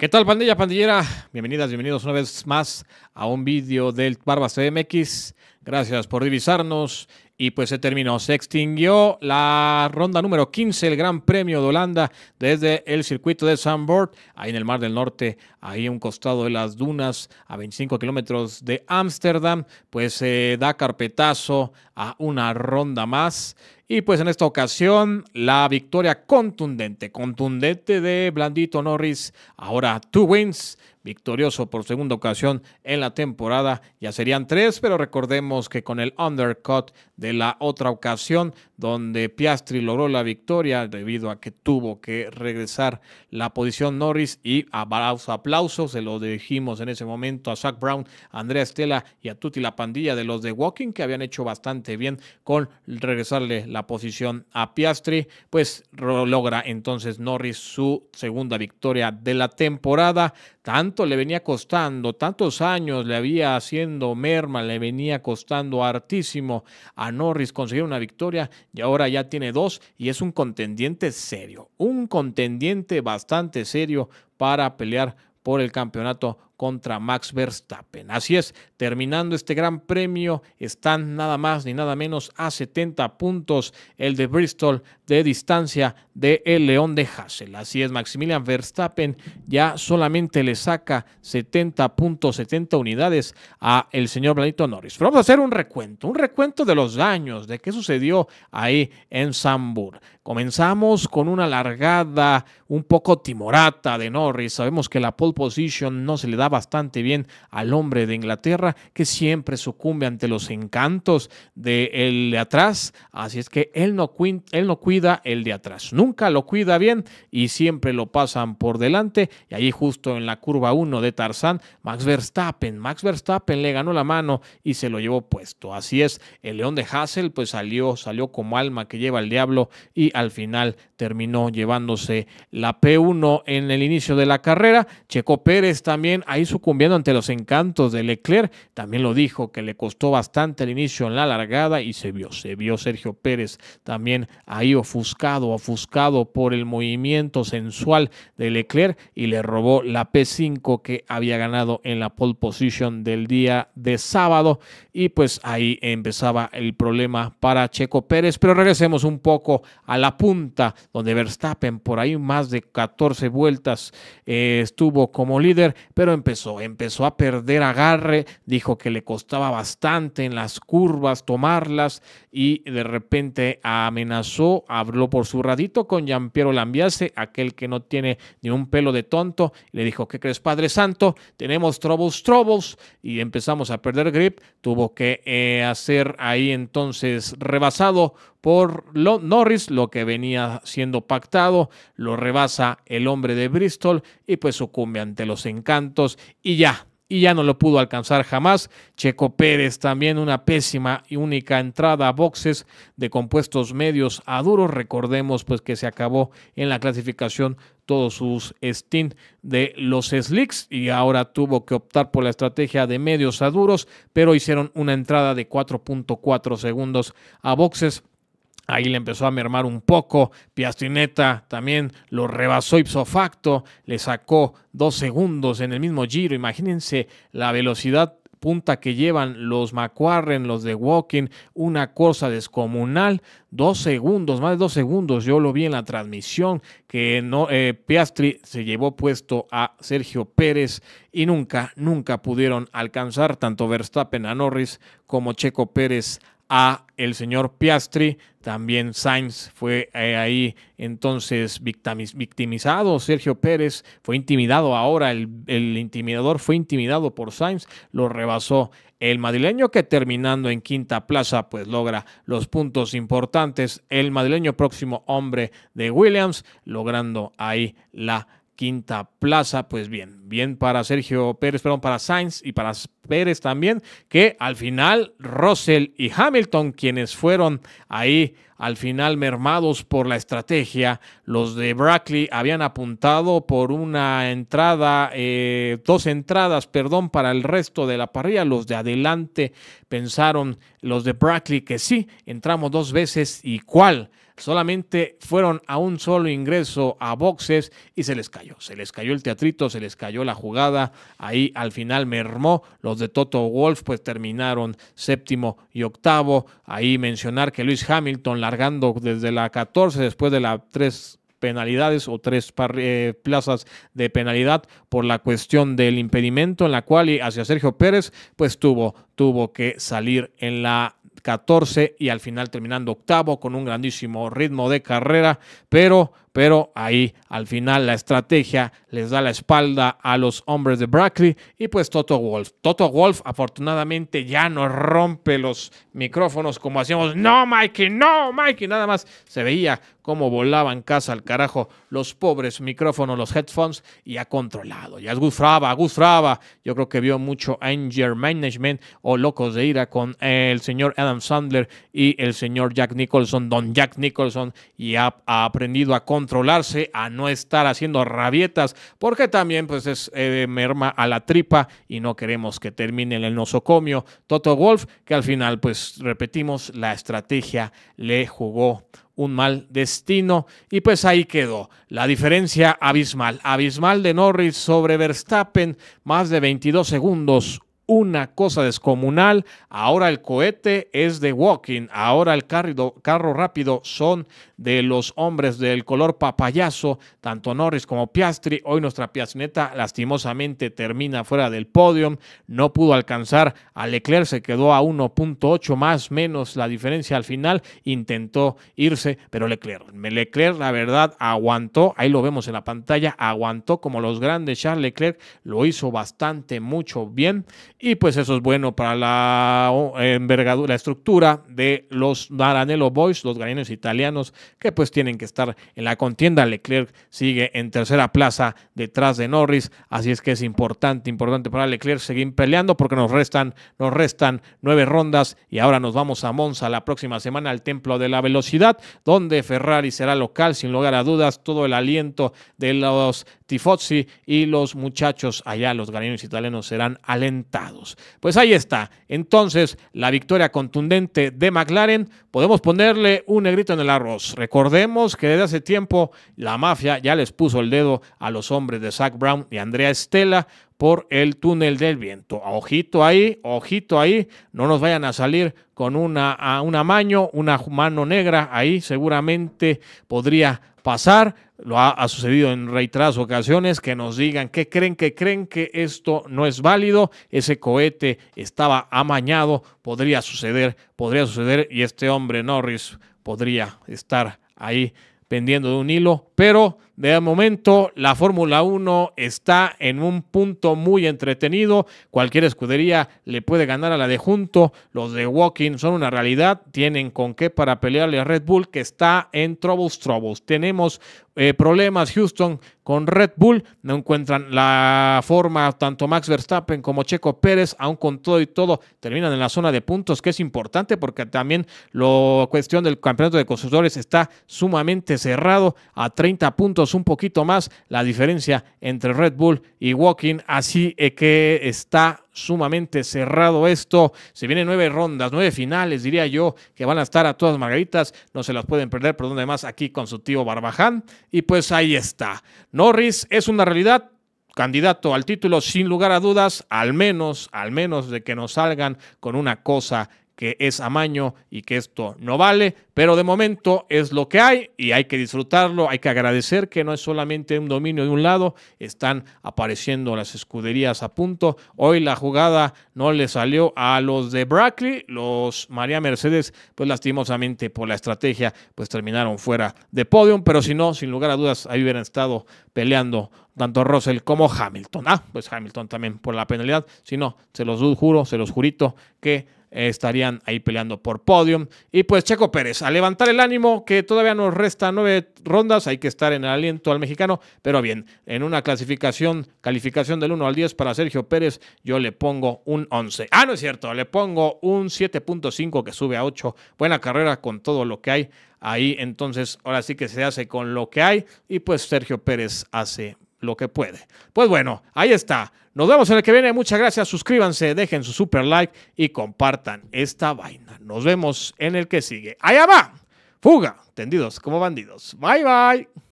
¿Qué tal pandilla, pandillera? Bienvenidas, bienvenidos una vez más a un vídeo del Barba CMX. Gracias por divisarnos. Y pues se terminó, se extinguió la ronda número 15, el Gran Premio de Holanda, desde el circuito de Zandvoort, ahí en el Mar del Norte, ahí a un costado de las dunas, a 25 kilómetros de Ámsterdam, pues se da carpetazo a una ronda más. Y pues en esta ocasión la victoria contundente, contundente de Blandito Norris, ahora two wins victorioso por segunda ocasión en la temporada. Ya serían tres, pero recordemos que con el undercut de la otra ocasión, donde Piastri logró la victoria debido a que tuvo que regresar la posición Norris y aplausos, aplausos se lo dijimos en ese momento a Zach Brown, a Andrea Estela y a Tutti, la pandilla de los de Walking que habían hecho bastante bien con regresarle la posición a Piastri, pues logra entonces Norris su segunda victoria de la temporada tanto le venía costando, tantos años le había haciendo merma, le venía costando hartísimo a Norris conseguir una victoria y ahora ya tiene dos y es un contendiente serio, un contendiente bastante serio para pelear por el campeonato contra Max Verstappen. Así es, terminando este gran premio, están nada más ni nada menos a 70 puntos el de Bristol de distancia de el León de Hassel. Así es, Maximilian Verstappen ya solamente le saca 70 puntos, 70 unidades a el señor Blanito Norris. Pero vamos a hacer un recuento, un recuento de los daños, de qué sucedió ahí en Sambur. Comenzamos con una largada un poco timorata de Norris. Sabemos que la pole position no se le da bastante bien al hombre de Inglaterra, que siempre sucumbe ante los encantos de el de atrás. Así es que él no, él no cuida el de atrás. Nunca lo cuida bien y siempre lo pasan por delante. Y ahí justo en la curva 1 de Tarzán, Max Verstappen. Max Verstappen le ganó la mano y se lo llevó puesto. Así es, el león de Hassel pues salió, salió como alma que lleva el diablo y al final terminó llevándose la P1 en el inicio de la carrera. Checo Pérez también ahí y sucumbiendo ante los encantos de Leclerc. También lo dijo que le costó bastante el inicio en la largada y se vio, se vio Sergio Pérez también ahí ofuscado, ofuscado por el movimiento sensual de Leclerc y le robó la P5 que había ganado en la pole position del día de sábado y pues ahí empezaba el problema para Checo Pérez. Pero regresemos un poco a la punta donde Verstappen por ahí más de 14 vueltas eh, estuvo como líder, pero empezó empezó? a perder agarre, dijo que le costaba bastante en las curvas tomarlas y de repente amenazó, habló por su radito con Jean-Pierre Lambiase, aquel que no tiene ni un pelo de tonto, le dijo, ¿qué crees Padre Santo? Tenemos troubles, troubles y empezamos a perder grip, tuvo que eh, hacer ahí entonces rebasado por Norris, lo que venía siendo pactado, lo rebasa el hombre de Bristol y pues sucumbe ante los encantos y ya. Y ya no lo pudo alcanzar jamás. Checo Pérez también una pésima y única entrada a boxes de compuestos medios a duros. Recordemos pues que se acabó en la clasificación todos sus stint de los slicks y ahora tuvo que optar por la estrategia de medios a duros, pero hicieron una entrada de 4.4 segundos a boxes ahí le empezó a mermar un poco, Piastrineta también lo rebasó ipso facto, le sacó dos segundos en el mismo giro, imagínense la velocidad punta que llevan los McQuarren, los de Walking, una cosa descomunal. Dos segundos, más de dos segundos, yo lo vi en la transmisión, que no, eh, Piastri se llevó puesto a Sergio Pérez y nunca, nunca pudieron alcanzar tanto Verstappen a Norris como Checo Pérez a el señor Piastri, también Sainz fue eh, ahí entonces victimizado, Sergio Pérez fue intimidado, ahora el, el, intimidador fue intimidado por Sainz, lo rebasó el madrileño que terminando en quinta plaza pues logra los puntos importantes, el madrileño próximo hombre de Williams logrando ahí la quinta plaza. Pues bien, bien para Sergio Pérez, perdón, para Sainz y para Pérez también, que al final Russell y Hamilton, quienes fueron ahí al final mermados por la estrategia, los de Brackley habían apuntado por una entrada, eh, dos entradas, perdón, para el resto de la parrilla. Los de adelante pensaron, los de Brackley, que sí, entramos dos veces y cuál solamente fueron a un solo ingreso a boxes y se les cayó. Se les cayó el teatrito, se les cayó la jugada. Ahí al final mermó. Los de Toto Wolf pues terminaron séptimo y octavo. Ahí mencionar que Luis Hamilton largando desde la 14 después de la tres penalidades o tres eh, plazas de penalidad por la cuestión del impedimento en la cual y hacia Sergio Pérez pues tuvo tuvo que salir en la 14 y al final terminando octavo con un grandísimo ritmo de carrera, pero pero ahí al final la estrategia les da la espalda a los hombres de Brackley y pues Toto Wolf. Toto Wolf afortunadamente ya no rompe los micrófonos como hacíamos, no Mikey, no Mikey, nada más se veía cómo volaban casa al carajo los pobres micrófonos, los headphones y ha controlado. Ya es Gus yo creo que vio mucho Anger Management o Locos de Ira con el señor Adam Sandler y el señor Jack Nicholson, don Jack Nicholson y ha, aprendido a controlar controlarse, a no estar haciendo rabietas, porque también pues es eh, merma a la tripa y no queremos que termine en el nosocomio Toto Wolf, que al final pues repetimos, la estrategia le jugó un mal destino y pues ahí quedó la diferencia abismal, abismal de Norris sobre Verstappen, más de 22 segundos, una cosa descomunal. Ahora el cohete es de walking, ahora el carro, rápido son de los hombres del color papayazo, tanto Norris como Piastri. Hoy nuestra Piastrineta lastimosamente termina fuera del podium, no pudo alcanzar a Leclerc, se quedó a 1.8 más menos la diferencia al final, intentó irse, pero Leclerc, Leclerc la verdad aguantó, ahí lo vemos en la pantalla, aguantó como los grandes Charles Leclerc, lo hizo bastante mucho bien y pues eso es bueno para la envergadura, la estructura de los Maranello Boys, los galeones italianos, que pues tienen que estar en la contienda. Leclerc sigue en tercera plaza detrás de Norris, así es que es importante, importante para Leclerc seguir peleando porque nos restan, nos restan nueve rondas y ahora nos vamos a Monza la próxima semana al Templo de la Velocidad, donde Ferrari será local sin lugar a dudas. Todo el aliento de los Tifozzi y los muchachos allá, los galeones italianos serán alentados. Pues ahí está. Entonces, la victoria contundente de McLaren, podemos ponerle un negrito en el arroz. Recordemos que desde hace tiempo la mafia ya les puso el dedo a los hombres de Zach Brown y Andrea Estela por el túnel del viento. Ojito ahí, ojito ahí, no nos vayan a salir con una, a un amaño, una mano negra, ahí seguramente podría pasar. Lo ha, sucedido en reiteradas ocasiones que nos digan que creen, que creen que esto no es válido, ese cohete estaba amañado, podría suceder, podría suceder y este hombre Norris podría estar ahí pendiendo de un hilo, pero de momento, la Fórmula 1 está en un punto muy entretenido. Cualquier escudería le puede ganar a la de junto. Los de Walking son una realidad. Tienen con qué para pelearle a Red Bull, que está en troubles, troubles. Tenemos eh, problemas Houston con Red Bull. No encuentran la forma tanto Max Verstappen como Checo Pérez, aún con todo y todo, terminan en la zona de puntos, que es importante porque también la cuestión del campeonato de constructores está sumamente cerrado a 30 puntos un poquito más la diferencia entre Red Bull y Walking. Así eh, que está sumamente cerrado esto. Se vienen nueve rondas, nueve finales, diría yo, que van a estar a todas margaritas. No se las pueden perder, por donde más aquí con su tío Barbaján. Y pues ahí está. Norris es una realidad candidato al título sin lugar a dudas, al menos, al menos de que nos salgan con una cosa que es amaño y que esto no vale, pero de momento es lo que hay y hay que disfrutarlo, hay que agradecer que no es solamente un dominio de un lado, están apareciendo las escuderías a punto. Hoy la jugada no le salió a los de Brackley, los María Mercedes, pues lastimosamente por la estrategia, pues terminaron fuera de podio, pero si no, sin lugar a dudas, ahí hubieran estado peleando tanto Russell como Hamilton. Ah, pues Hamilton también por la penalidad, si no, se los juro, se los jurito que eh, estarían ahí peleando por podium. Y pues Checo Pérez, a levantar el ánimo, que todavía nos resta nueve rondas, hay que estar en el aliento al mexicano, pero bien, en una clasificación, calificación del 1 al 10 para Sergio Pérez, yo le pongo un 11. Ah, no es cierto, le pongo un 7.5 que sube a 8. Buena carrera con todo lo que hay ahí, entonces ahora sí que se hace con lo que hay y pues Sergio Pérez hace lo que puede. Pues bueno, ahí está. Nos vemos en el que viene. Muchas gracias. Suscríbanse, dejen su super like y compartan esta vaina. Nos vemos en el que sigue. Allá va. Fuga. Tendidos como bandidos. Bye bye.